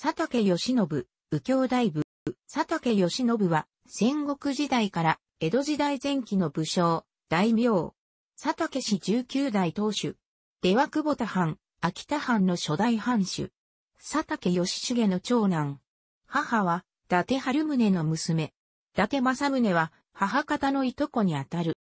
佐竹義信、右京大部、佐竹義信は、戦国時代から江戸時代前期の武将、大名。佐竹氏19代当主。出羽久保田藩、秋田藩の初代藩主。佐竹義重の長男。母は、伊達春宗の娘。伊達政宗は、母方のいとこにあたる。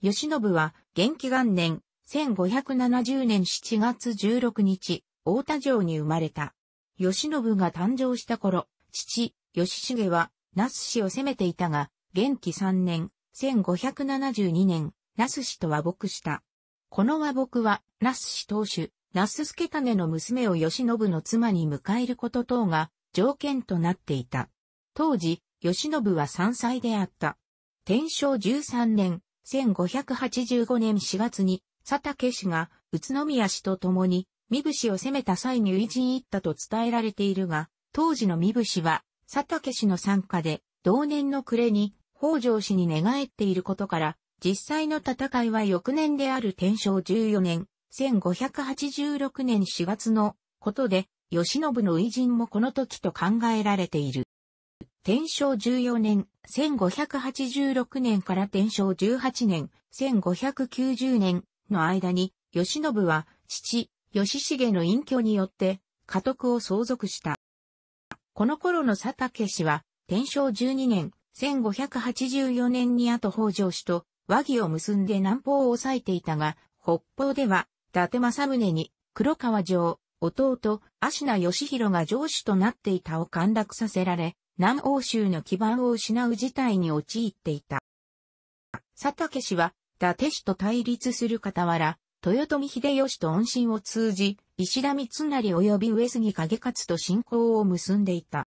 義信は、元気元年、1570年7月16日、大田城に生まれた。吉信が誕生した頃、父、吉重は、那須氏を攻めていたが、元気3年、1572年、那須氏と和睦した。この和睦は、那須氏当主、那須助種の娘を吉信の妻に迎えること等が条件となっていた。当時、吉信は3歳であった。天正13年、1585年4月に、佐竹氏が宇都宮氏と共に三伏を攻めた際に偉人行ったと伝えられているが、当時の三伏は、佐竹氏の参加で、同年の暮れに、北条氏に寝返っていることから、実際の戦いは翌年である天正14年、1586年4月のことで、吉信の偉人もこの時と考えられている。天正14年、1586年から天正18年、1590年の間に、吉信は、父、義重の隠居によって、家督を相続した。この頃の佐竹氏は、天正12年、1584年に後北条氏と和議を結んで南方を抑えていたが、北方では、伊達政宗に、黒川城、弟、芦名義弘が城主となっていたを陥落させられ、南欧州の基盤を失う事態に陥っていた。佐竹氏は、伊達氏と対立する傍ら、豊臣秀吉と恩親を通じ、石田三成及び上杉景勝と信仰を結んでいた。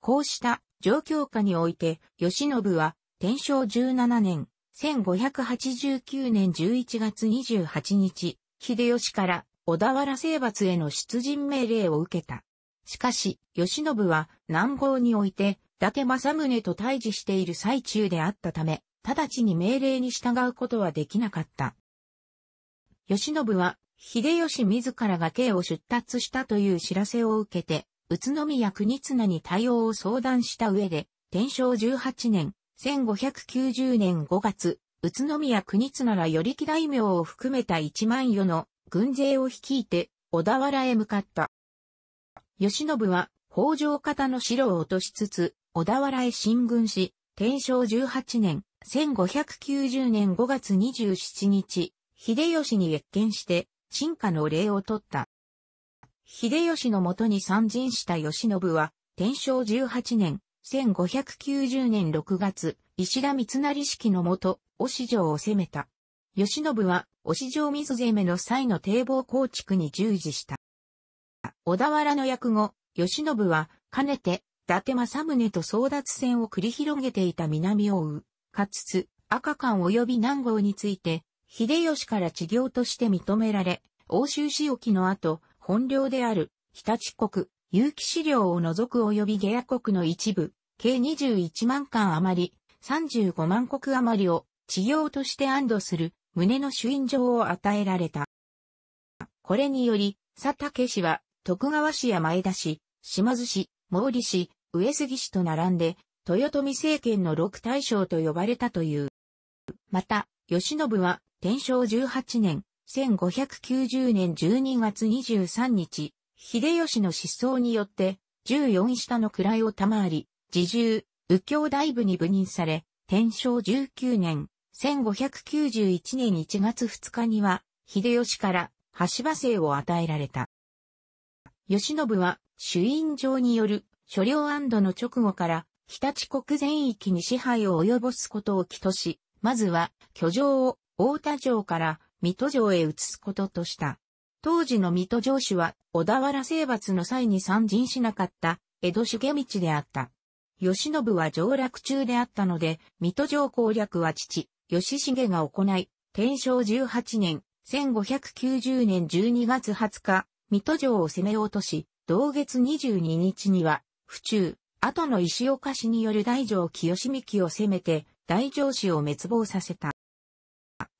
こうした状況下において、慶喜は、天正17年、1589年11月28日、秀吉から小田原征伐への出陣命令を受けた。しかし、慶喜は南郷において、伊達政宗と対峙している最中であったため、直ちに命令に従うことはできなかった。吉信は、秀吉自らが家を出立したという知らせを受けて、宇都宮国綱に対応を相談した上で、天正18年、1590年5月、宇都宮国綱ら頼木大名を含めた一万余の軍勢を率いて、小田原へ向かった。吉信は、北条方の城を落としつつ、小田原へ進軍し、天正18年、1590年5月27日、秀吉に越見して、進化の礼を取った。秀吉のもとに参陣した吉信は、天正18年、1590年6月、石田三成式のもと、市城を攻めた。吉信は、市城水攻めの際の堤防構築に従事した。小田原の役後、吉信は、かねて、伊達政宗と争奪戦を繰り広げていた南を追う、かつつ、赤間及び南郷について、秀吉から治療として認められ、欧州仕置きの後、本領である、日立国、有機資料を除く及び下野国の一部、計21万巻余り、35万国余りを治療として安堵する旨の主因状を与えられた。これにより、佐竹氏は徳川氏や前田氏、島津氏、毛利氏、上杉氏と並んで、豊臣政権の六大将と呼ばれたという。また、吉信は天正18年、1590年12月23日、秀吉の失踪によって、14下の位を賜り、自重、右京大部に部任され、天正19年、1591年1月2日には、秀吉から、橋場姓を与えられた。吉信は、主因状による、所領安堵の直後から、日立国全域に支配を及ぼすことを起とし、まずは、居城を大田城から水戸城へ移すこととした。当時の水戸城主は小田原征伐の際に参陣しなかった江戸重道であった。吉信は上洛中であったので、水戸城攻略は父、吉重が行い、天正18年、1590年12月20日、水戸城を攻め落とし、同月22日には、府中、後の石岡氏による大城清美を攻めて、大城氏を滅亡させた。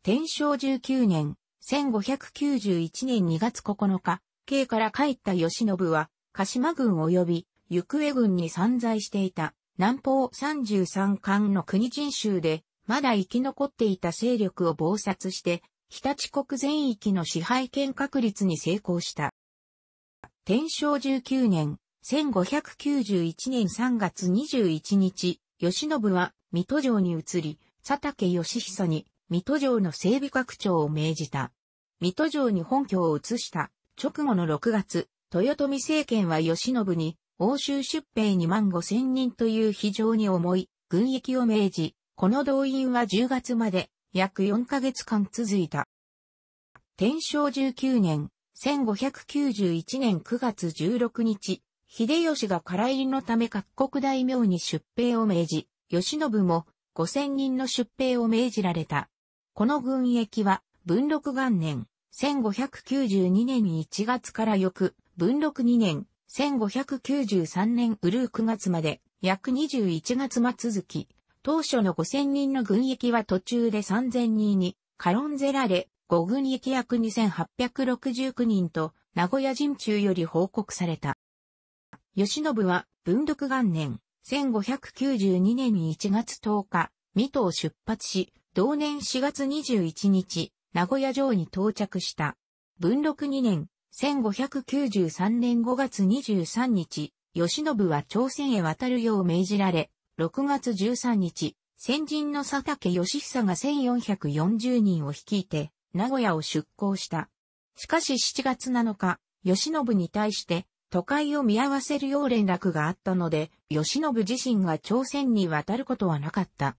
天正19年、1591年2月9日、京から帰った吉信は、鹿島軍及び行方軍に散在していた南方33巻の国人州で、まだ生き残っていた勢力を謀殺して、日立国全域の支配権確立に成功した。天正19年、1591年3月21日、吉信は水戸城に移り、佐竹義久に水戸城の整備拡張を命じた。水戸城に本拠を移した直後の6月、豊臣政権は吉信に欧州出兵2万5千人という非常に重い軍役を命じ、この動員は10月まで約4ヶ月間続いた。天正19年、1591年9月16日、秀吉が唐入りのため各国大名に出兵を命じ、吉信も5000人の出兵を命じられた。この軍役は、文禄元年、1592年1月から翌、文禄2年、1593年うるー9月まで、約21月末続き、当初の5000人の軍役は途中で3000人に、軽んぜられ、5軍役約2869人と、名古屋人中より報告された。吉信は、文禄元年、1592年1月10日、水戸を出発し、同年4月21日、名古屋城に到着した。文禄2年、1593年5月23日、吉信は朝鮮へ渡るよう命じられ、6月13日、先人の佐竹義久が1440人を率いて、名古屋を出港した。しかし7月7日、吉信に対して、都会を見合わせるよう連絡があったので、吉信自身が朝鮮に渡ることはなかった。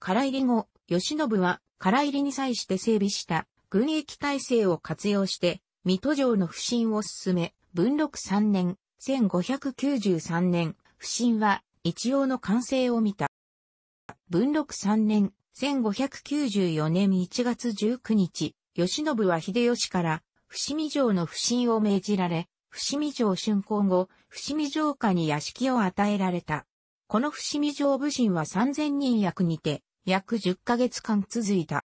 唐入り後、吉信は唐入りに際して整備した軍役体制を活用して、水戸城の不審を進め、文禄3年、1593年、不審は一応の完成を見た。文禄3年、1594年1月19日、吉信は秀吉から伏見城の不審を命じられ、伏見城竣工後、伏見城下に屋敷を与えられた。この伏見城武神は3000人役にて、約10ヶ月間続いた。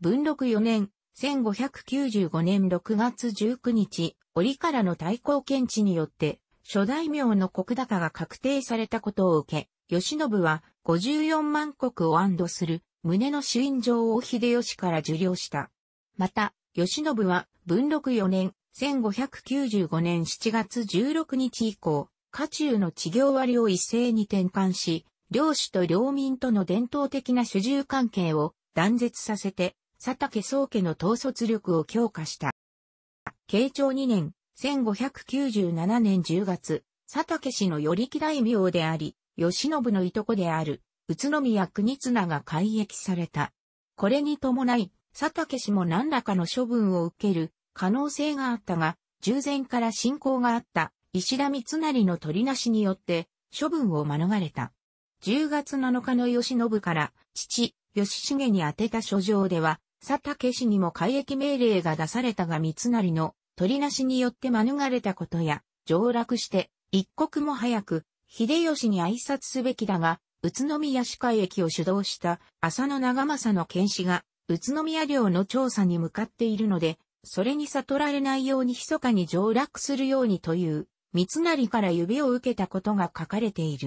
文禄4年、1595年6月19日、折からの対抗検知によって、諸大名の国高が確定されたことを受け、吉信は54万国を安堵する胸の主因状を秀吉から受領した。また、吉信は文禄4年、1595年7月16日以降、家中の治業割を一斉に転換し、領主と領民との伝統的な主従関係を断絶させて、佐竹宗家の統率力を強化した。慶長2年、1597年10月、佐竹氏のり木大名であり、吉信のいとこである、宇都宮国綱が改役された。これに伴い、佐竹氏も何らかの処分を受ける可能性があったが、従前から信仰があった石田三成の取りなしによって処分を免れた。10月7日の吉信から、父、吉重に宛てた書状では、佐竹氏にも改役命令が出されたが三成の取りなしによって免れたことや、上落して、一刻も早く、秀吉に挨拶すべきだが、宇都宮市会駅を主導した浅野長政の検視が、宇都宮領の調査に向かっているので、それに悟られないように密かに上落するようにという、三成から指を受けたことが書かれている。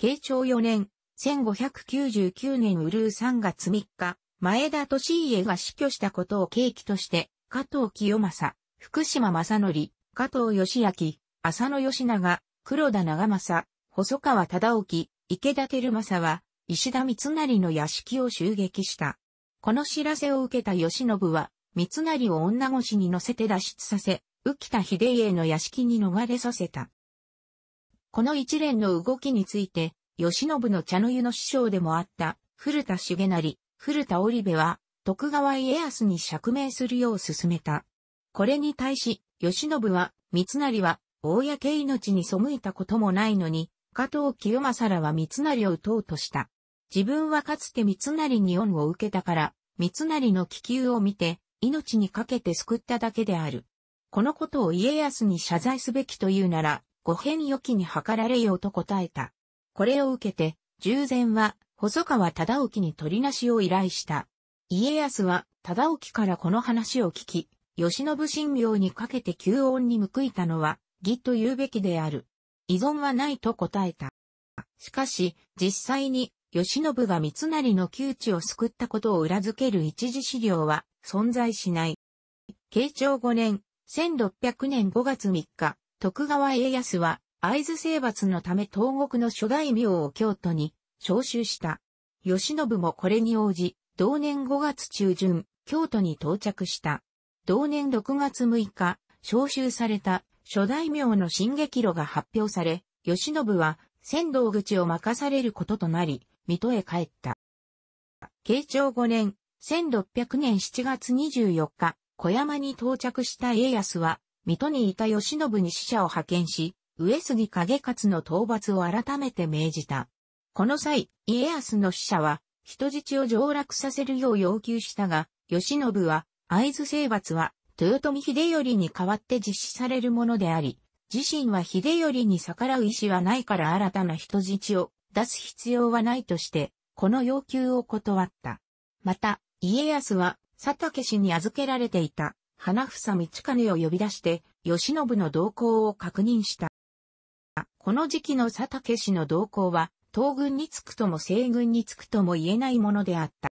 慶長4年、1599年うるう3月3日、前田利家が死去したことを契機として、加藤清正、福島正則、加藤義明、浅野義長、黒田長政、細川忠興、池田照正は、石田三成の屋敷を襲撃した。この知らせを受けた義信は、三成を女越しに乗せて脱出させ、浮田秀家の屋敷に逃れさせた。この一連の動きについて、慶喜の茶の湯の師匠でもあった古田重成、古田織部は、徳川家康に釈明するよう進めた。これに対し、慶喜は、三成は、公命に背いたこともないのに、加藤清正らは三成を撃とうとした。自分はかつて三成に恩を受けたから、三成の気球を見て、命にかけて救っただけである。このことを家康に謝罪すべきというなら、ご変予期に図られようと答えた。これを受けて、従前は、細川忠興に取りなしを依頼した。家康は、忠興からこの話を聞き、吉信神明にかけて急恩に報いたのは、義と言うべきである。依存はないと答えた。しかし、実際に、吉信が三成の窮地を救ったことを裏付ける一時資料は存在しない。慶長5年、1600年5月3日、徳川家康は、会津征伐のため東国の諸大名を京都に召集した。吉信もこれに応じ、同年5月中旬、京都に到着した。同年6月6日、召集された諸大名の進撃路が発表され、吉信は仙道口を任されることとなり、水戸へ帰った。慶長5年、1600年7月24日、小山に到着した家康は、水戸にいた慶喜に使者を派遣し、上杉景勝の討伐を改めて命じた。この際、家康の使者は、人質を上落させるよう要求したが、慶喜は、合図征伐は、豊臣秀頼に代わって実施されるものであり、自身は秀頼に逆らう意志はないから新たな人質を出す必要はないとして、この要求を断った。また、家康は、佐竹氏に預けられていた花房道兼を呼び出して、吉信の動向を確認した。この時期の佐竹氏の動向は、東軍につくとも西軍につくとも言えないものであった。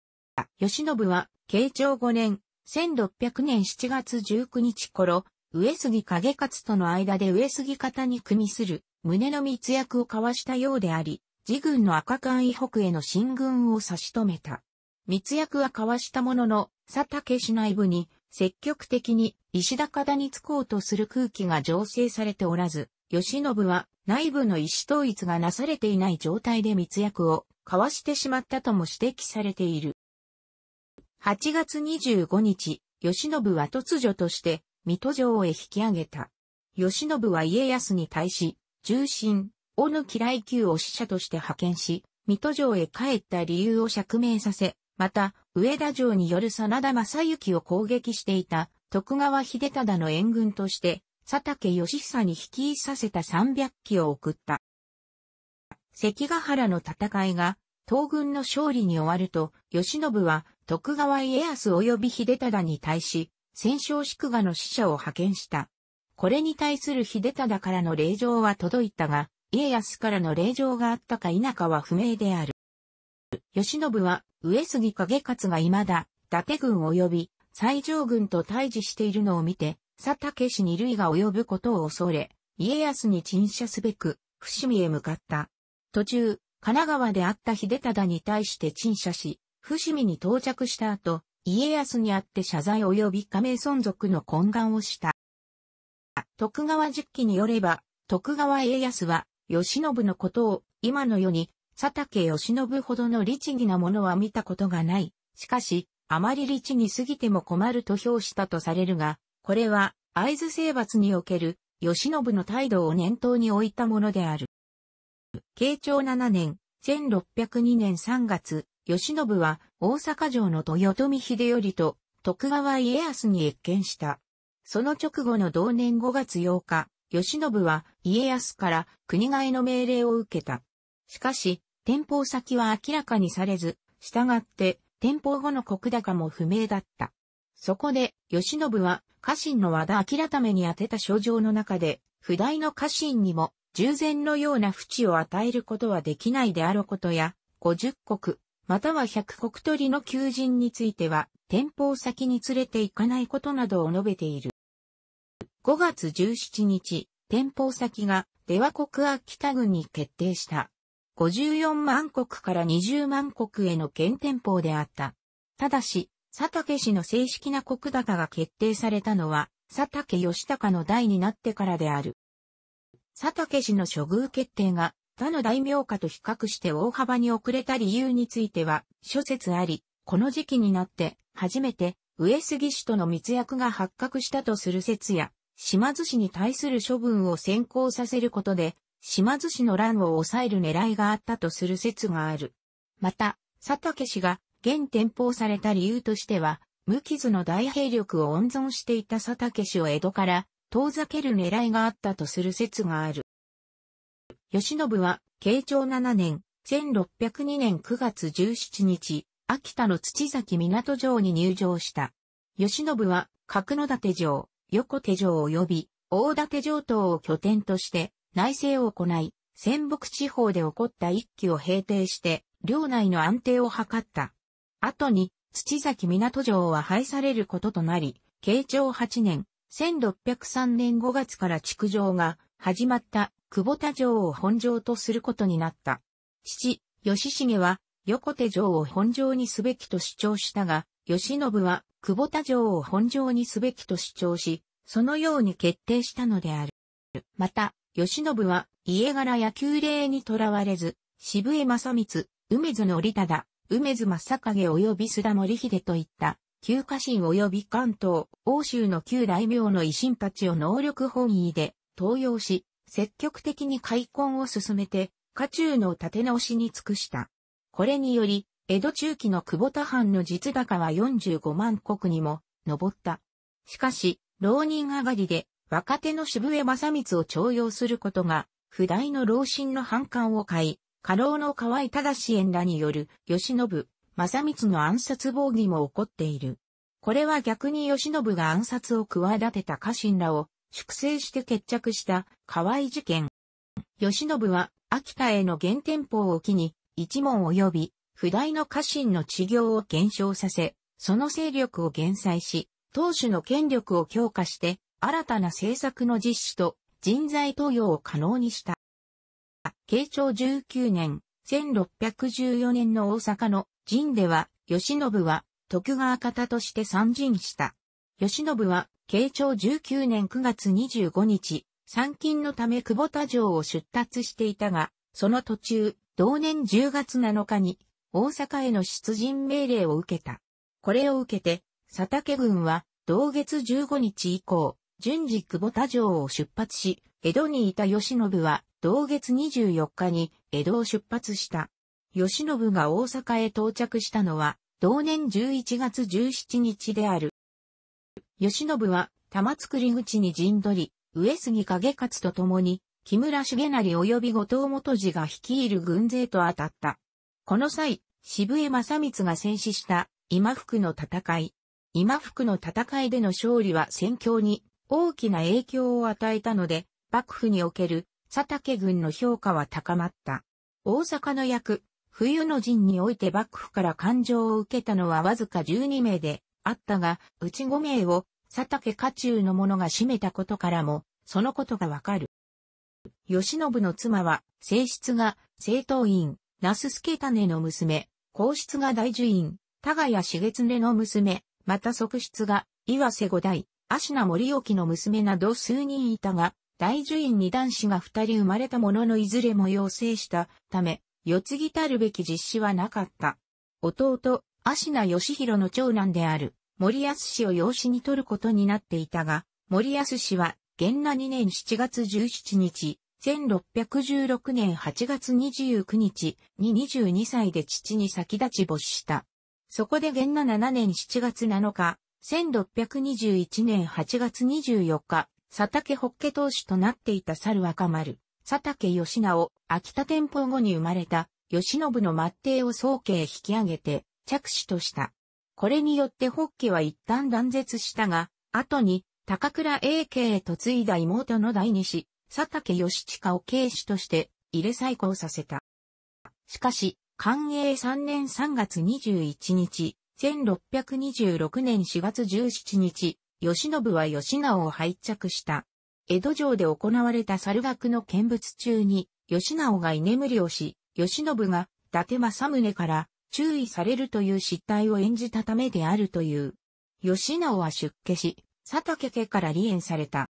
吉信は、慶長5年、1600年7月19日頃、上杉影勝との間で上杉方に組みする、胸の密約を交わしたようであり、自軍の赤間以北への進軍を差し止めた。密約は交わしたものの、佐竹氏内部に、積極的に石高田につこうとする空気が醸成されておらず、吉信は内部の意思統一がなされていない状態で密約を交わしてしまったとも指摘されている。8月25日、吉信は突如として水戸城へ引き上げた。吉信は家康に対し、重臣、尾野木来級を使者として派遣し、水戸城へ帰った理由を釈明させ、また、上田城による真田正幸を攻撃していた徳川秀忠の援軍として、佐竹義久に率いさせた300機を送った。関ヶ原の戦いが東軍の勝利に終わると、吉信は徳川家康及び秀忠に対し、戦勝宿賀の使者を派遣した。これに対する秀忠からの令状は届いたが、家康からの令状があったか否かは不明である。慶喜は、上杉景勝が未だ、伊達軍及び、西条軍と対峙しているのを見て、佐竹氏に類が及ぶことを恐れ、家康に陳謝すべく、伏見へ向かった。途中、神奈川であった秀忠に対して陳謝し、伏見に到着した後、家康にあって謝罪及び加盟存続の懇願をした。徳川実記によれば、徳川家康は、慶喜のことを今の世に佐竹義信ほどの律儀なものは見たことがない。しかし、あまり律儀すぎても困ると評したとされるが、これは、合図征伐における、義信の態度を念頭に置いたものである。慶長7年、1602年3月、義信は大阪城の豊臣秀頼と徳川家康に謁見した。その直後の同年5月8日、義信は家康から国替えの命令を受けた。しかし、店舗先は明らかにされず、従って店舗後の国高も不明だった。そこで、吉信は家臣の和田明ために宛てた書状の中で、不代の家臣にも従前のような淵を与えることはできないであることや、50国、または100国取りの求人については、店舗先に連れて行かないことなどを述べている。5月17日、店舗先が出羽国秋田郡に決定した。54万国から20万国への県店舗であった。ただし、佐竹氏の正式な国高が決定されたのは、佐竹義高の代になってからである。佐竹氏の処遇決定が他の大名家と比較して大幅に遅れた理由については諸説あり、この時期になって初めて上杉氏との密約が発覚したとする説や、島津氏に対する処分を先行させることで島津氏の乱を抑える狙いがあったとする説がある。また、佐竹氏が現転封された理由としては、無傷の大兵力を温存していた佐竹氏を江戸から遠ざける狙いがあったとする説がある。吉信は、慶長7年、1602年9月17日、秋田の土崎港城に入城した。吉信は、角野立城、横手城及び、大館城等を拠点として、内政を行い、仙北地方で起こった一揆を平定して、領内の安定を図った。後に、土崎港城は廃されることとなり、慶長8年、1603年5月から築城が始まった久保田城を本城とすることになった。父、義重は横手城を本城にすべきと主張したが、義信は久保田城を本城にすべきと主張し、そのように決定したのである。また、義信は家柄や旧礼にとらわれず、渋江正光、梅津の織忠、梅津正影及び須田森秀といった、旧家臣及び関東、欧州の旧大名の維新たちを能力本位で登用し、積極的に開墾を進めて、家中の立て直しに尽くした。これにより、江戸中期の久保田藩の実高は45万国にも上った。しかし、浪人上がりで若手の渋江正光を徴用することが、不代の老臣の反感を買い、過労の河合忠縁らによる、吉信、正光の暗殺防御も起こっている。これは逆に吉信が暗殺を企てた家臣らを粛清して決着した河合事件。吉信は秋田への原点法を機に一門及び不代の家臣の治療を減少させ、その勢力を減災し、当主の権力を強化して新たな政策の実施と人材登用を可能にした。慶長19年、1614年の大阪の陣では、吉信は徳川方として参陣した。吉信は慶長19年9月25日、参勤のため久保田城を出立していたが、その途中、同年10月7日に大阪への出陣命令を受けた。これを受けて、佐竹軍は同月15日以降、順次久保田城を出発し、江戸にいた吉信は、同月24日に江戸を出発した。吉信が大阪へ到着したのは、同年11月17日である。吉信は、玉造口に陣取り、上杉景勝と共に、木村重成及び後藤元次が率いる軍勢と当たった。この際、渋江正光が戦死した今福の戦い。今福の戦いでの勝利は戦況に大きな影響を与えたので、幕府における佐竹軍の評価は高まった。大阪の役、冬の陣において幕府から感情を受けたのはわずか12名であったが、うち5名を佐竹家中の者が占めたことからも、そのことがわかる。吉信の妻は、正室が正当院、那須助種の娘、皇室が大樹院、田谷茂常の娘、また側室が岩瀬五代、芦名森沖の娘など数人いたが、大樹院に男子が二人生まれたもののいずれも陽性したため、世継ぎたるべき実施はなかった。弟、芦名義弘の長男である、森安氏を養子に取ることになっていたが、森安氏は、元那2年7月17日、1616年8月29日に22歳で父に先立ち没した。そこで元那7年7月7日、1621年8月24日、佐竹北家当主となっていた猿若丸、佐竹義直、秋田天保後に生まれた、義信の末帝を宗家へ引き上げて、着手とした。これによって北家は一旦断絶したが、後に、高倉英慶へ嫁いだ妹の第二子、佐竹義親を慶主として、入れ再興させた。しかし、寛永3年3月21日、1626年4月17日、吉信は吉直を拝着した。江戸城で行われた猿楽の見物中に、吉直が居眠りをし、吉信が伊達政宗から注意されるという失態を演じたためであるという。吉直は出家し、佐竹家から離縁された。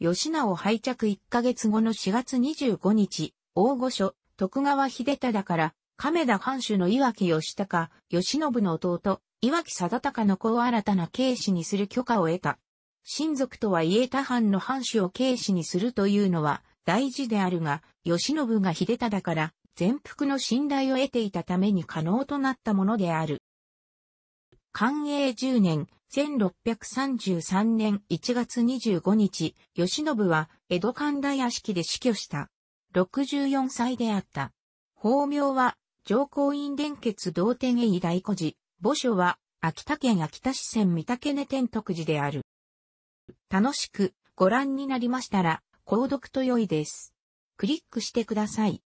吉直拝着1ヶ月後の4月25日、大御所、徳川秀忠から亀田藩主の岩木義高、義信の弟、岩木貞高の子を新たな警視にする許可を得た。親族とはいえ他藩の藩主を警視にするというのは大事であるが、義信が秀忠から全幅の信頼を得ていたために可能となったものである。寛永10年、1633年1月25日、義信は江戸神田屋敷で死去した。64歳であった。法名は上皇院連結同天栄大古寺、墓所は、秋田県秋田市線三竹根天徳寺である。楽しくご覧になりましたら、購読と良いです。クリックしてください。